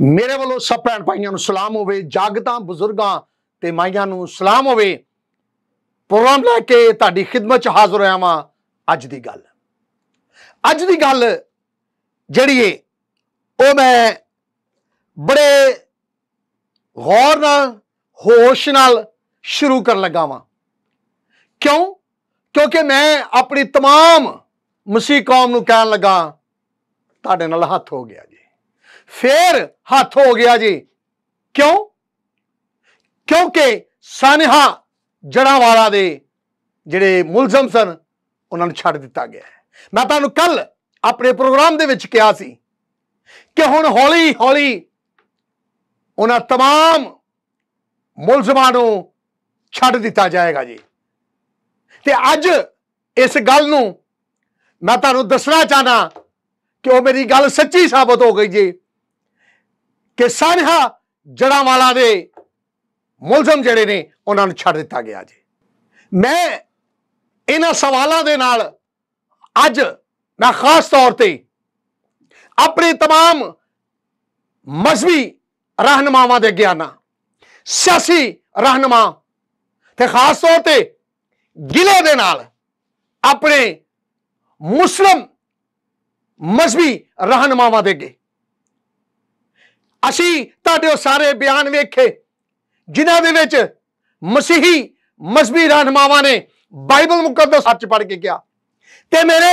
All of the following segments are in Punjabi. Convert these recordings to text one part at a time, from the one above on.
ਮੇਰੇ ਵੱਲੋਂ ਸਭ ਭੈਣ ਭਾਈਆਂ ਨੂੰ ਸਲਾਮ ਹੋਵੇ ਜਾਗਤਾਂ ਬਜ਼ੁਰਗਾਂ ਤੇ ਮਾਈਆਂ ਨੂੰ ਸਲਾਮ ਹੋਵੇ ਪ੍ਰੋਗਰਾਮ ਲੈ ਕੇ ਤੁਹਾਡੀ ਖidmat 'ਚ ਹਾਜ਼ਰ ਹੋਇਆ ਵਾਂ ਅੱਜ ਦੀ ਗੱਲ ਅੱਜ ਦੀ ਗੱਲ ਜਿਹੜੀ ਏ ਉਹ ਮੈਂ ਬੜੇ ਗੌਰ ਨਾਲ ਹੋਸ਼ ਨਾਲ ਸ਼ੁਰੂ ਕਰਨ ਲੱਗਾ ਵਾਂ ਕਿਉਂ ਕਿਉਂਕਿ ਮੈਂ ਆਪਣੀ तमाम ਮਸੀਹ ਕੌਮ ਨੂੰ ਕਹਿਣ ਲੱਗਾ ਤੁਹਾਡੇ ਨਾਲ ਹੱਥ ਹੋ ਗਿਆ ਜੀ ਫੇਰ ਹੱਥ ਹੋ ਗਿਆ ਜੀ ਕਿਉਂ ਕਿਉਂਕਿ ਸਾਨਹਾ ਜੜਾਂ ਵਾਲਾ ਦੇ ਜਿਹੜੇ ਮੁਲਜ਼ਮ ਸਨ ਉਹਨਾਂ ਨੂੰ ਛੱਡ ਦਿੱਤਾ ਗਿਆ ਮੈਂ ਤੁਹਾਨੂੰ ਕੱਲ ਆਪਣੇ ਪ੍ਰੋਗਰਾਮ ਦੇ ਵਿੱਚ ਕਿਹਾ ਸੀ ਕਿ ਹੁਣ ਹੌਲੀ ਹੌਲੀ ਉਹਨਾਂ तमाम ਮੁਲਜ਼ਮਾਂ ਨੂੰ ਛੱਡ ਦਿੱਤਾ ਜਾਏਗਾ ਜੀ ਤੇ ਅੱਜ ਇਸ ਗੱਲ ਨੂੰ ਮੈਂ ਤੁਹਾਨੂੰ ਦੱਸਣਾ ਚਾਹਨਾ ਕਿ ਉਹ ਮੇਰੀ ਗੱਲ ਸੱਚੀ ਸਾਬਤ ਹੋ ਗਈ ਜੀ कि सारिया जड़ा वाला के मुलजम जड़े ने उन्होंने छड़ दिता गया जी मैं इन सवालों के नाल अज मैं खास तौर पर अपने तमाम मजहबी रहनुमावान के अगे आना सियासी रहनुमा खास तौर पर जिले के नाल अपने मुस्लिम मजहबी रहनुमावान के अगे ਅਸੀਂ ਤੁਹਾਡੇ ਉਹ ਸਾਰੇ ਬਿਆਨ ਵੇਖੇ ਜਿਨ੍ਹਾਂ ਦੇ ਵਿੱਚ ਮਸੀਹੀ ਮਸਬੀ ਰਹਿਨਮਾਵਾਂ ਨੇ ਬਾਈਬਲ ਮੁਕੱਦਸ ਸੱਚ ਪੜ ਕੇ ਕਿਹਾ ਤੇ ਮੇਰੇ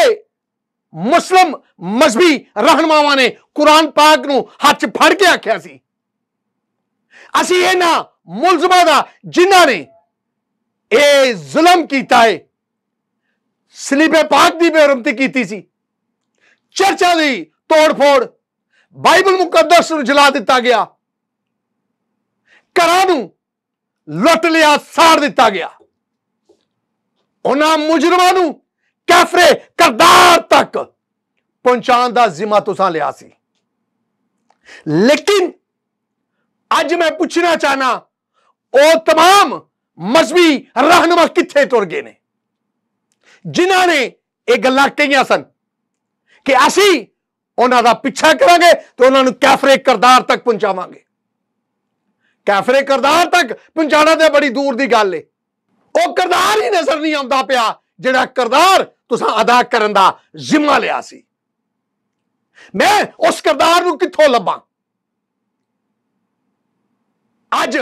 ਮੁਸਲਮ ਮਸਬੀ ਰਹਿਨਮਾਵਾਂ ਨੇ ਕੁਰਾਨ ਪਾਕ ਨੂੰ ਹੱਥ ਫੜ ਕੇ ਆਖਿਆ ਸੀ ਅਸੀਂ ਇਹਨਾਂ ਮੁਲਜ਼ਮਾਂ ਦਾ ਜਿਨ੍ਹਾਂ ਨੇ ਇਹ ਜ਼ੁਲਮ ਕੀਤਾ ਹੈ ਸਲੀਬੇ ਪਾਕ ਦੀ ਬੇਰਮਤੀ ਕੀਤੀ ਸੀ ਚਰਚਾ ਦੀ ਤੋੜਫੋੜ ਬਾਈਬਲ ਮੁਕੱਦਸ ਨੂੰ ਜਲਾ ਦਿੱਤਾ ਗਿਆ ਘਰਾਂ ਨੂੰ ਲੁੱਟ ਲਿਆ ਸਾੜ ਦਿੱਤਾ ਗਿਆ ਉਹਨਾਂ ਮੁਜਰਮਾਂ ਨੂੰ ਕਾਫਰੇ ਕਰਦਾਰ ਤੱਕ ਪਹੁੰਚਾਉਣ ਦਾ ਜ਼ਿੰਮਾ ਤੁਸੀਂ ਲਿਆ ਸੀ लेकिन आज मैं पूछना चाहना ओ तमाम मजहबी रहनुमा कितने तुर गए ने जिन्होंने यह गल कही सन कि असी ਉਹਨਾਂ ਦਾ ਪਿੱਛਾ ਕਰਾਂਗੇ ਤੇ ਉਹਨਾਂ ਨੂੰ ਕਾਫਰੇ ਕਰਦਾਰ ਤੱਕ ਪਹੁੰਚਾਵਾਂਗੇ ਕਾਫਰੇ ਕਰਦਾਰ ਤੱਕ ਪਹੁੰਚਾਣਾ ਤੇ ਬੜੀ ਦੂਰ ਦੀ ਗੱਲ ਏ ਉਹ ਕਰਦਾਰ ਹੀ ਨਜ਼ਰ ਨਹੀਂ ਆਉਂਦਾ ਪਿਆ ਜਿਹੜਾ ਕਰਦਾਰ ਤੁਸੀਂ ਅਦਾ ਕਰਨ ਦਾ ਜ਼ਿੰਮਾ ਲਿਆ ਸੀ ਮੈਂ ਉਸ ਕਰਦਾਰ ਨੂੰ ਕਿੱਥੋਂ ਲੱਭਾਂ ਅੱਜ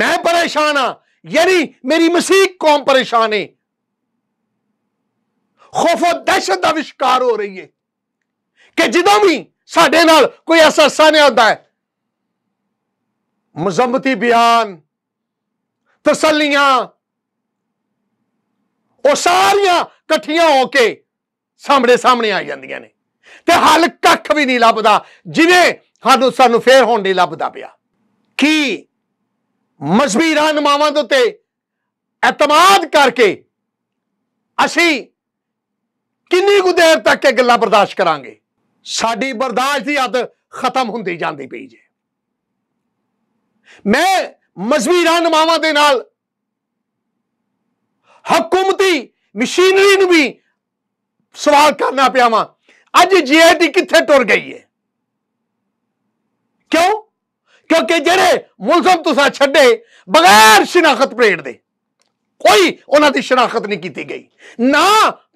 ਮੈਂ ਪਰੇਸ਼ਾਨ ਆ ਯਾਨੀ ਮੇਰੀ ਮਸੀਹ ਕੌਮ ਪਰੇਸ਼ਾਨ ਹੈ ਖੌਫ ਦਹਿਸ਼ਤ ਦਾ ਵਿਸ਼ਕਾਰ ਹੋ ਰਹੀ ਏ ਕਿ ਜਦੋਂ ਵੀ ਸਾਡੇ ਨਾਲ ਕੋਈ ਐਸਾ ਸਾਹਮਣੇ ਆਉਂਦਾ ਹੈ ਮਜ਼ਮਤੀ ਬਿਆਨ ਤਸੱਲੀਆਂ ਉਹ ਸਾਰੀਆਂ ਇਕੱਠੀਆਂ ਹੋ ਕੇ ਸਾਹਮਣੇ ਸਾਹਮਣੇ ਆ ਜਾਂਦੀਆਂ ਨੇ ਤੇ ਹੱਲ ਕੱਖ ਵੀ ਨਹੀਂ ਲੱਭਦਾ ਜਿਵੇਂ ਸਾਨੂੰ ਸਾਨੂੰ ਫੇਰ ਹੋਣ ਨਹੀਂ ਲੱਭਦਾ ਪਿਆ ਕੀ ਮਜ਼ਬੀ ਮਾਵਾਂ ਦੇ ਉਤੇ ਇਤਮਾਦ ਕਰਕੇ ਅਸੀਂ ਕਿੰਨੀ ਕੁ ਦੇਰ ਤੱਕ ਇਹ ਗੱਲਾਂ ਬਰਦਾਸ਼ਤ ਕਰਾਂਗੇ ਸਾਡੀ ਬਰਦਾਸ਼ਤ ਦੀ ਹੱਦ ਖਤਮ ਹੁੰਦੀ ਜਾਂਦੀ ਪਈ ਜੇ ਮੈਂ ਮਜ਼ਬੀ ਰਹਿਨਮਾਵਾਂ ਦੇ ਨਾਲ ਹਕੂਮਤੀ ਮਸ਼ੀਨਰੀ ਨੂੰ ਵੀ ਸਵਾਲ ਕਰਨਾ ਪਿਆ ਅੱਜ ਜੀਆਈਟੀ ਕਿੱਥੇ ਟੁਰ ਗਈ ਹੈ ਕਿਉਂ ਕਿਉਂਕਿ ਜਿਹੜੇ ਮੁਲਜ਼ਮ ਤੁਸੀਂ ਛੱਡੇ ਬਗੈਰ ਸ਼ਨਾਖਤ ਪਰੇਡ ਦੇ ਕੋਈ ਉਹਨਾਂ ਦੀ ਸ਼ਨਾਖਤ ਨਹੀਂ ਕੀਤੀ ਗਈ ਨਾ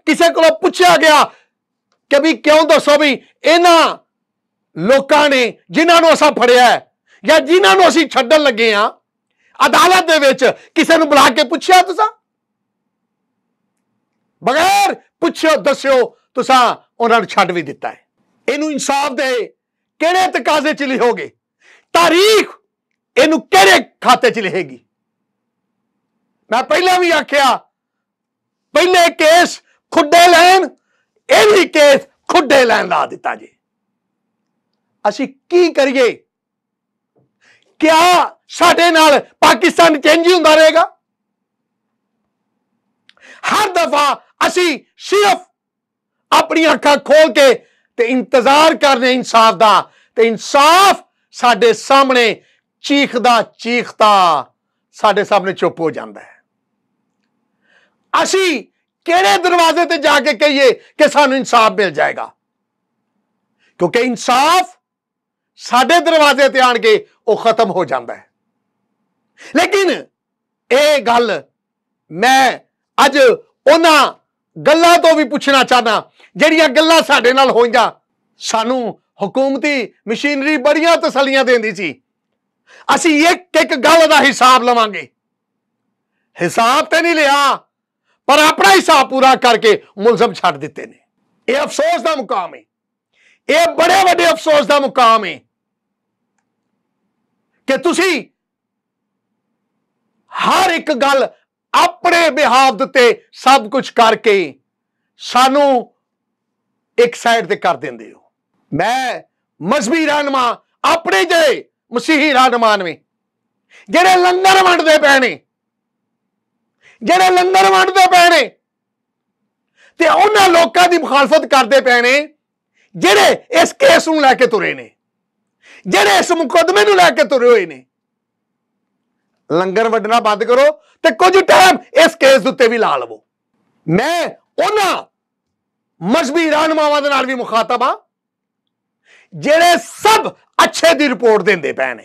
ਕਿਸੇ ਕੋਲੋਂ ਪੁੱਛਿਆ ਗਿਆ ਕਿ ਵੀ ਕਿਉਂ ਦੱਸੋ ਵੀ ਇਹਨਾਂ ਲੋਕਾਂ ਨੇ ਜਿਨ੍ਹਾਂ ਨੂੰ ਅਸਾਂ ਫੜਿਆ ਹੈ ਜਾਂ ਜਿਨ੍ਹਾਂ ਨੂੰ ਅਸੀਂ ਛੱਡਣ ਲੱਗੇ ਆ ਅਦਾਲਤ ਦੇ ਵਿੱਚ ਕਿਸੇ ਨੂੰ ਬੁਲਾ ਕੇ ਪੁੱਛਿਆ ਤੁਸੀਂ ਬਗੈਰ ਪੁੱਛਿਓ ਦੱਸਿਓ ਤੁਸੀਂ ਉਹਨਾਂ ਨੂੰ ਛੱਡ ਵੀ ਦਿੱਤਾ ਹੈ ਇਹਨੂੰ ਇਨਸਾਫ ਦੇ ਕਿਹੜੇ ਤਕਾਜ਼ੇ 'ਚ ਲਿਖੋਗੇ ਤਾਰੀਖ ਇਹਨੂੰ ਕਿਹੜੇ ਖਾਤੇ 'ਚ ਲਿਖੇਗੀ ਮੈਂ ਪਹਿਲਾਂ ਵੀ ਆਖਿਆ ਪਹਿਲੇ ਕੇਸ ਖੁੱਡੇ ਲੈਣ ਇਹ ਵੀ ਕੇਸ ਖੁੱਡੇ ਲੈਣ ਲਾ ਦਿੱਤਾ ਜੀ ਅਸੀਂ ਕੀ ਕਰੀਏ ਕਿਆ ਸਾਡੇ ਨਾਲ ਪਾਕਿਸਤਾਨ ਚੇਂਜ ਹੀ ਹੁੰਦਾ ਰਹੇਗਾ ਹਰ ਦਫਾ ਅਸੀਂ ਸਿਰਫ ਆਪਣੀ ਅੱਖਾਂ ਖੋਲ ਕੇ ਤੇ ਇੰਤਜ਼ਾਰ ਕਰਨੇ ਇਨਸਾਫ ਦਾ ਤੇ ਇਨਸਾਫ ਸਾਡੇ ਸਾਹਮਣੇ ਚੀਖਦਾ ਚੀਖਦਾ ਸਾਡੇ ਸਾਹਮਣੇ ਚੁੱਪ ਹੋ ਜਾਂਦਾ ਹੈ ਅਸੀਂ ਕਿਹੜੇ ਦਰਵਾਜ਼ੇ ਤੇ ਜਾ ਕੇ ਕਹੀਏ ਕਿ ਸਾਨੂੰ ਇਨਸਾਫ ਮਿਲ ਜਾਏਗਾ ਕਿਉਂਕਿ ਇਨਸਾਫ ਸਾਡੇ ਦਰਵਾਜ਼ੇ ਤੇ ਆਣ ਕੇ ਉਹ ਖਤਮ ਹੋ ਜਾਂਦਾ ਹੈ ਲੇਕਿਨ ਇਹ ਗੱਲ ਮੈਂ ਅੱਜ ਉਹਨਾਂ ਗੱਲਾਂ ਤੋਂ ਵੀ ਪੁੱਛਣਾ ਚਾਹਨਾ ਜਿਹੜੀਆਂ ਗੱਲਾਂ ਸਾਡੇ ਨਾਲ ਹੋਈਆਂ ਸਾਨੂੰ ਹਕੂਮਤੀ ਮਸ਼ੀਨਰੀ ਬੜੀਆਂ ਤਸੱਲੀਆਂ ਦਿੰਦੀ ਸੀ ਅਸੀਂ ਇੱਕ ਇੱਕ ਗੱਲ ਦਾ ਹਿਸਾਬ ਲਵਾਂਗੇ ਹਿਸਾਬ ਤੇ ਨਹੀਂ ਲਿਆ ਪਰ ਆਪਣਾ ਹਿਸਾਬ ਪੂਰਾ ਕਰਕੇ ਮੁਲਜ਼ਮ ਛੱਡ ਦਿੱਤੇ ਨੇ ਇਹ ਅਫਸੋਸ ਦਾ ਮੁਕਾਮ ਹੈ ਇਹ ਬੜੇ ਵੱਡੇ ਅਫਸੋਸ ਦਾ ਮੁਕਾਮ ਹੈ ਕਿ ਤੁਸੀਂ ਹਰ ਇੱਕ ਗੱਲ ਆਪਣੇ ਬਿਹਾਵ ਤੇ ਸਭ ਕੁਝ ਕਰਕੇ ਸਾਨੂੰ ਇੱਕ ਸਾਈਡ ਤੇ ਕਰ ਦਿੰਦੇ ਹੋ ਮੈਂ ਮਸਬੀ ਰਹਿਨਮਾ ਆਪਣੇ ਜੇ ਮਸੀਹੀ ਰਹਿਨਮਾਨ ਵਿੱਚ ਜਿਹੜੇ ਲੰਗਰ ਵੰਡਦੇ ਪੈਣੇ ਜਿਹੜੇ ਲੰਗਰ ਵੰਡਦੇ ਪਏ ਨੇ ਤੇ ਉਹਨਾਂ ਲੋਕਾਂ ਦੀ ਮੁਖਾਲਫਤ ਕਰਦੇ ਪਏ ਨੇ ਜਿਹੜੇ ਇਸ ਕੇਸ ਨੂੰ ਲੈ ਕੇ ਤੁਰੇ ਨੇ ਜਿਹੜੇ ਇਸ ਮੁਕਦਮੇ ਨੂੰ ਲੈ ਕੇ ਤੁਰੇ ਹੋਏ ਨੇ ਲੰਗਰ ਵੰਡਣਾ ਬੰਦ ਕਰੋ ਤੇ ਕੁਝ ਟਾਈਮ ਇਸ ਕੇਸ ਉੱਤੇ ਵੀ ਲਾ ਲਵੋ ਮੈਂ ਉਹਨਾਂ ਮਜ਼ਬੀ ਰਹਿਨਮਾਵਾਂ ਦੇ ਨਾਲ ਵੀ ਮੁਖਾਤਬਾ ਆ ਜਿਹੜੇ ਸਭ ਅੱਛੇ ਦੀ ਰਿਪੋਰਟ ਦਿੰਦੇ ਪਏ ਨੇ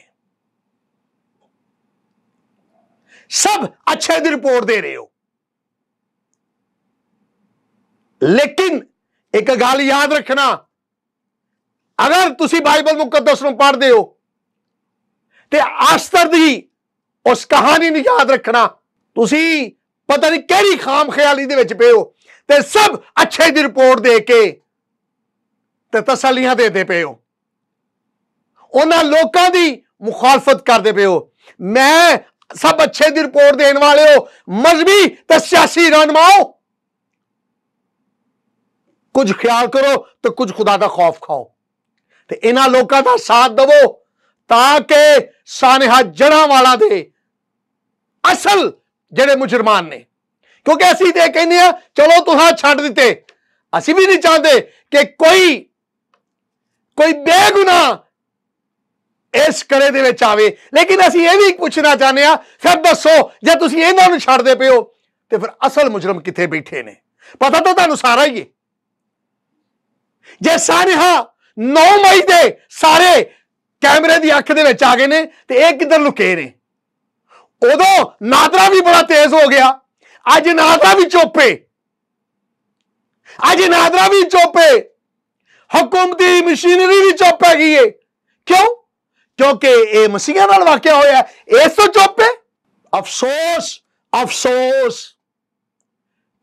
ਸਭ ਅੱਛੇ ਦੀ ਰਿਪੋਰਟ ਦੇ ਰਹੇ ਹੋ ਲੇਕਿਨ ਇੱਕ ਗੱਲ ਯਾਦ ਰੱਖਣਾ ਅਗਰ ਤੁਸੀਂ ਬਾਈਬਲ ਮੁਕੱਦਸ ਨੂੰ ਪੜ੍ਹਦੇ ਹੋ ਤੇ ਆਸਤਰ ਦੀ ਉਸ ਕਹਾਣੀ ਨੂੰ ਯਾਦ ਰੱਖਣਾ ਤੁਸੀਂ ਪਤਾ ਨਹੀਂ ਕਿਹੜੀ ਖਾਮ ਖਿਆਲੀ ਦੇ ਵਿੱਚ ਪਏ ਹੋ ਤੇ ਸਭ ਅੱਛੇ ਦੀ ਰਿਪੋਰਟ ਦੇ ਕੇ ਤੇ ਤਸੱਲੀਆਂ ਦੇਦੇ ਪਏ ਹੋ ਉਹਨਾਂ ਲੋਕਾਂ ਦੀ ਮੁਖਾਲਫਤ ਕਰਦੇ ਪਏ ਹੋ ਮੈਂ सब अच्छे की रिपोर्ट देने वाले हो मजहबी तो सियासी रनमाओ कुछ ख्याल करो तो कुछ खुदा का खौफ खाओ तो इन्होंने लोगों का साथ दवो ता ताकि सानहा जड़ा वाला दे असल जड़े मुजरमान ने क्योंकि असं तो कहने चलो तुम छड़ दते असं भी नहीं चाहते कि कोई कोई बेगुना ਇਸ ਕਰੇ ਦੇ ਵਿੱਚ ਆਵੇ ਲੇਕਿਨ ਅਸੀਂ ਇਹ ਵੀ ਪੁੱਛਣਾ ਚਾਹੁੰਦੇ ਆ ਫਿਰ ਦੱਸੋ ਜੇ ਤੁਸੀਂ ਇਹਨਾਂ ਨੂੰ ਛੱਡਦੇ ਪਿਓ ਤੇ ਫਿਰ ਅਸਲ ਮੁਜਰਮ ਕਿੱਥੇ ਬੈਠੇ ਨੇ ਪਤਾ ਤਾਂ ਤੁਹਾਨੂੰ ਸਾਰਾ ਹੀ ਹੈ ਜੇ ਸਾਨਹਾ 9 ਮਈ ਦੇ ਸਾਰੇ ਕੈਮਰੇ ਦੀ ਅੱਖ ਦੇ ਵਿੱਚ ਆ ਗਏ ਨੇ ਤੇ ਇਹ ਕਿੱਧਰ ਲੁਕੇ ਨੇ ਉਦੋਂ ਨਾਦਰਾ ਵੀ ਬੜਾ ਤੇਜ਼ ਹੋ ਗਿਆ ਅੱਜ ਨਾਦਰਾ ਵੀ ਚੋਪੇ ਅੱਜ ਨਾਦਰਾ ਵੀ ਚੋਪੇ ਹਕੂਮਤੀ ਮਸ਼ੀਨਰੀ ਵੀ ਚੋਪੇ ਗਈ ਏ ਕਿਉਂ ਕਿਉਂਕਿ ਇਹ ਮਸੀਹਾ ਨਾਲ ਵਾਕਿਆ ਹੋਇਆ ਇਸ ਤੋਂ ਚੁੱਪ ਹੈ ਅਫਸੋਸ ਅਫਸੋਸ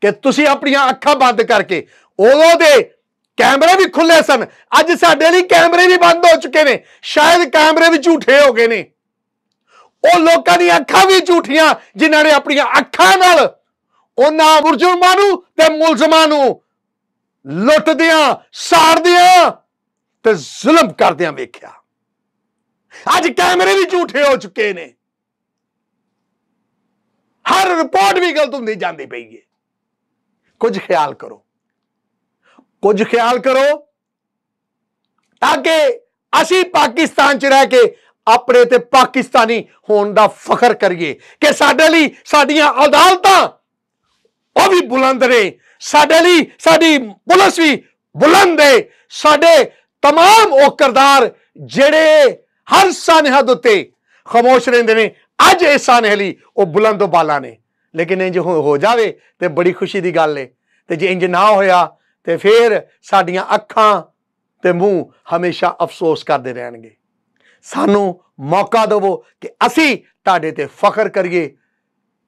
ਕਿ ਤੁਸੀਂ ਆਪਣੀਆਂ ਅੱਖਾਂ ਬੰਦ ਕਰਕੇ ਉਦੋਂ ਦੇ ਕੈਮਰੇ ਵੀ ਖੁੱਲੇ ਸਨ ਅੱਜ ਸਾਡੇ ਲਈ ਕੈਮਰੇ ਵੀ ਬੰਦ ਹੋ ਚੁੱਕੇ ਨੇ ਸ਼ਾਇਦ ਕੈਮਰੇ ਵੀ ਝੂਠੇ ਹੋ ਗਏ ਨੇ ਉਹ ਲੋਕਾਂ ਦੀਆਂ ਅੱਖਾਂ ਵੀ ਝੂਠੀਆਂ ਜਿਨ੍ਹਾਂ ਨੇ ਆਪਣੀਆਂ ਅੱਖਾਂ ਨਾਲ ਉਹਨਾਂ ਮੁਲਜ਼ਮਾਂ ਨੂੰ ਤੇ ਮੁਲਜ਼ਮਾਂ ਨੂੰ ਲੁੱਟਦਿਆਂ ਸਾੜਦਿਆਂ ਤੇ ਜ਼ੁਲਮ ਕਰਦਿਆਂ ਵੇਖਿਆ ਅੱਜ ਕੈਮਰੇ ਵੀ ਝੂਠੇ ਹੋ ਚੁੱਕੇ ਨੇ ਹਰ ਰਿਪੋਰਟ ਵੀ ਗਲਤ ਹੁੰਦੀ ਜਾਂਦੀ ਪਈ ਹੈ ਕੁਝ ਖਿਆਲ ਕਰੋ ਕੁਝ ਖਿਆਲ ਕਰੋ ਤਾਂ ਕਿ ਅਸੀਂ ਪਾਕਿਸਤਾਨ 'ਚ ਰਹਿ ਕੇ ਆਪਣੇ ਤੇ ਪਾਕਿਸਤਾਨੀ ਹੋਣ ਦਾ ਫਖਰ ਕਰੀਏ ਕਿ ਸਾਡੇ ਲਈ ਸਾਡੀਆਂ ਅਦਾਲਤਾਂ ਉਹ ਵੀ ਬੁਲੰਦ ਨੇ ਸਾਡੇ ਲਈ ਸਾਡੀ ਪੁਲਿਸ ਵੀ ਬੁਲੰਦ ਹੈ ਸਾਡੇ तमाम ਉਹ ਕਰਦਾਰ ਜਿਹੜੇ ਹਰ ਸਾਨਹਦ ਉਤੇ ਖਮੋਸ਼ ਰਹਿੰਦੇ ਨੇ ਅੱਜ ਇਹ ਸਾਨਹ ਲਈ ਉਹ ਬੁਲੰਦ ਬਾਲਾ ਨੇ ਲੇਕਿਨ ਇੰਜ ਹੋ ਜਾਵੇ ਤੇ ਬੜੀ ਖੁਸ਼ੀ ਦੀ ਗੱਲ ਏ ਤੇ ਜੇ ਇੰਜ ਨਾ ਹੋਇਆ ਤੇ ਫਿਰ ਸਾਡੀਆਂ ਅੱਖਾਂ ਤੇ ਮੂੰਹ ਹਮੇਸ਼ਾ ਅਫਸੋਸ ਕਰਦੇ ਰਹਿਣਗੇ ਸਾਨੂੰ ਮੌਕਾ ਦਿਵੋ ਕਿ ਅਸੀਂ ਤੁਹਾਡੇ ਤੇ ਫਖਰ ਕਰੀਏ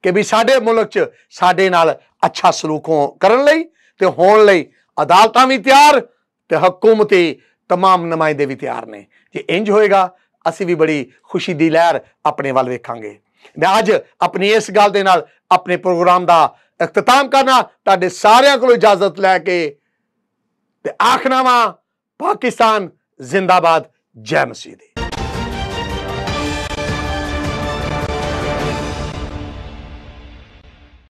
ਕਿ ਵੀ ਸਾਡੇ ਮੁਲਕ 'ਚ ਸਾਡੇ ਨਾਲ ਅੱਛਾ ਸਲੂਕ ਕਰਨ ਲਈ ਤੇ ਹੋਣ ਲਈ ਅਦਾਲਤਾਂ ਵੀ ਤਿਆਰ ਤੇ ਹਕੂਮਤੀ तमाम ਨਮਾਇंदे ਵੀ ਤਿਆਰ ਨੇ ਜੇ ਇੰਜ ਹੋਏਗਾ ਅਸੀਂ ਵੀ ਬੜੀ ਖੁਸ਼ੀ ਦੀ ਲਹਿਰ ਆਪਣੇ ਵੱਲ ਵੇਖਾਂਗੇ ਮੈਂ ਅੱਜ ਆਪਣੀ ਇਸ ਗੱਲ ਦੇ ਨਾਲ ਆਪਣੇ ਪ੍ਰੋਗਰਾਮ ਦਾ ਇਖਤਤਾਮ ਕਰਨਾ ਤੁਹਾਡੇ ਸਾਰਿਆਂ ਕੋਲੋਂ ਇਜਾਜ਼ਤ ਲੈ ਕੇ ਤੇ ਆਖਣਾ ਵਾ ਪਾਕਿਸਤਾਨ ਜ਼ਿੰਦਾਬਾਦ ਜੈ ਮਸੀਹ